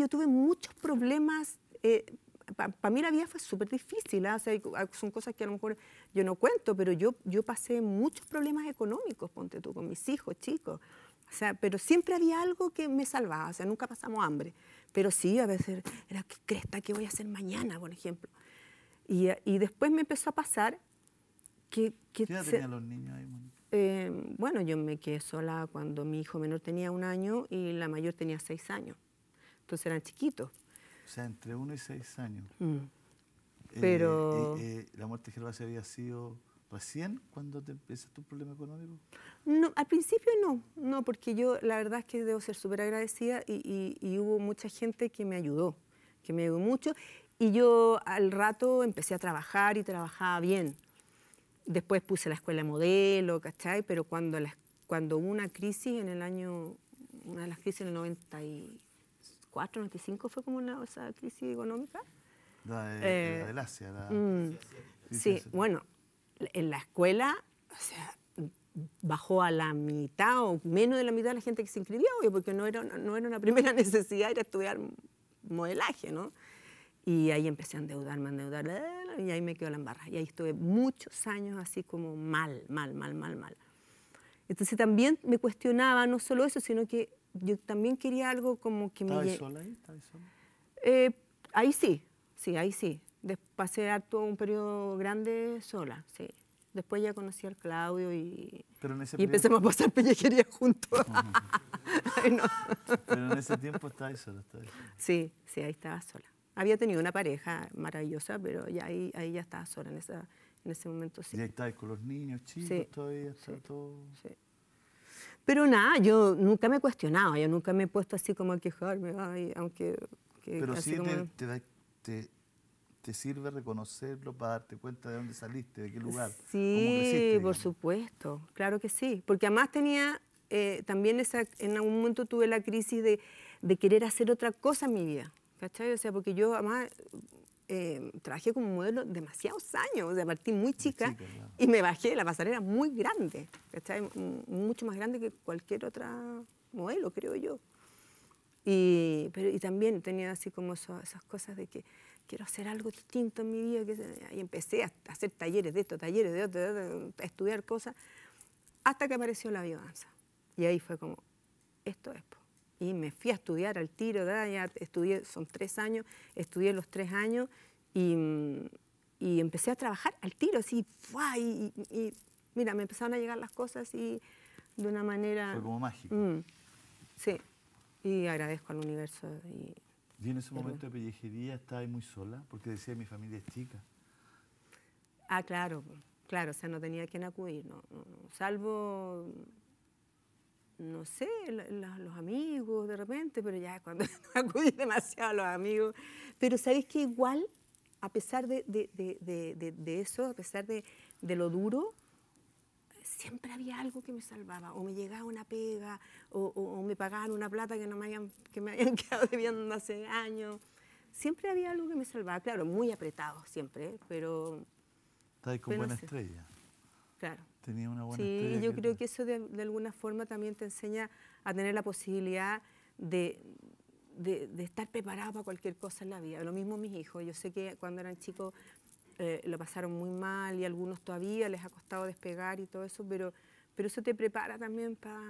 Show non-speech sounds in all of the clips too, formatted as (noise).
yo tuve muchos problemas. Eh, para mí la vida fue súper difícil, ¿ah? o sea, son cosas que a lo mejor yo no cuento, pero yo, yo pasé muchos problemas económicos, ponte tú, con mis hijos, chicos. O sea, pero siempre había algo que me salvaba, o sea, nunca pasamos hambre. Pero sí, a veces era, ¿qué cresta? ¿Qué voy a hacer mañana, por ejemplo? Y, y después me empezó a pasar que... ¿Qué los niños ahí, eh, Bueno, yo me quedé sola cuando mi hijo menor tenía un año y la mayor tenía seis años entonces pues, eran chiquitos. O sea, entre uno y seis años. Mm. Eh, Pero... Eh, eh, ¿La muerte de Gervasio había sido recién cuando te empezaste tu problema económico? No, al principio no, no, porque yo la verdad es que debo ser súper agradecida y, hubo mucha gente que me ayudó, que me ayudó mucho. Y yo al rato empecé a trabajar y trabajaba bien. Después puse la escuela de modelo, ¿cachai? Pero cuando, cuando hubo una crisis en el año, una de las crisis en el 90 94, 95 fue como una esa crisis económica. La, de, del eh, Asia. Mm, sí, bueno, en la escuela, bajó a la mitad o menos de la mitad de la gente que se inscribió, porque no era, no era una primera (laughs) necesidad, era estudiar modelaje, ¿no? Y ahí empecé a endeudarme, a endeudarme, y ahí me quedó la embarra. Y ahí estuve muchos años así como mal, mal, mal, mal, mal. Entonces también me cuestionaba no solo eso, sino que yo también quería algo como que me... me... sola ahí? Eh, ahí sí, sí, ahí sí. pasé todo un periodo grande sola, sí. Después ya conocí al Claudio y, y a pasar pellejería juntos. (laughs) (laughs) Pero en ese tiempo estabas sola, sola. Sí, sí, ahí estaba sola. Había tenido una pareja maravillosa, pero ya ahí, ahí ya estaba sola en, esa, en ese momento. Sí. Y ahí con los niños chicos sí, todavía, Pero nada, yo nunca me he cuestionado, yo nunca me he puesto así como a quejarme, aunque... pero sí te, te, sirve reconocerlo para darte cuenta de dónde saliste, de qué lugar. Sí, por supuesto, claro que sí, porque además tenía eh, también esa, en algún momento tuve la crisis de, querer hacer otra cosa en mi vida. ¿Cachai? O sea, porque yo además eh, trabajé como modelo demasiados años, o sea, partí muy chica, muy chica y me bajé la pasarela muy grande, ¿cachai? Mucho más grande que cualquier otra modelo, creo yo. Y, pero, también tenía así como esas cosas de que quiero hacer algo distinto en mi vida. Que, y empecé a hacer talleres de esto, talleres de otro, estudiar cosas, hasta que apareció la biodanza. Y ahí fue como, esto es y me fui a estudiar al tiro, ¿verdad? ya estudié, son tres años, estudié los tres años y, mm, empecé a trabajar al tiro, así, Y, mira, me empezaron a llegar las cosas y de una manera... Fue como mágico. Mm, sí, y agradezco al universo. Y, en ese momento de pellejería estaba muy sola? Porque decía, mi familia es chica. Ah, claro, claro, o sea, no tenía a quien acudir, no, salvo no sé, los amigos de repente, pero ya cuando (laughs) acudí demasiado a los amigos. Pero sabéis que igual, a pesar de, de, de, de eso, a pesar de, lo duro, siempre había algo que me salvaba, o me llegaba una pega, o, me pagaban una plata que, no me, habían, que me habían (laughs) quedado debiendo hace años. Siempre había algo que me salvaba, claro, muy apretado siempre, pero... Está con buena estrella. Claro. Tenía una buena Sí, yo creo que eso de, alguna forma también te enseña a tener la posibilidad de, estar preparado para cualquier cosa en la vida. Lo mismo mis hijos. Yo sé que cuando eran chicos eh, lo pasaron muy mal y algunos todavía les ha costado despegar y todo eso, pero, pero eso te prepara también para...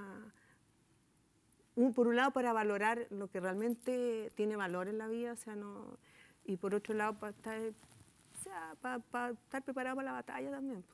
Un, por un lado para valorar lo que realmente tiene valor en la vida, o sea, no, y por otro lado para estar sea, para estar preparado para la batalla también.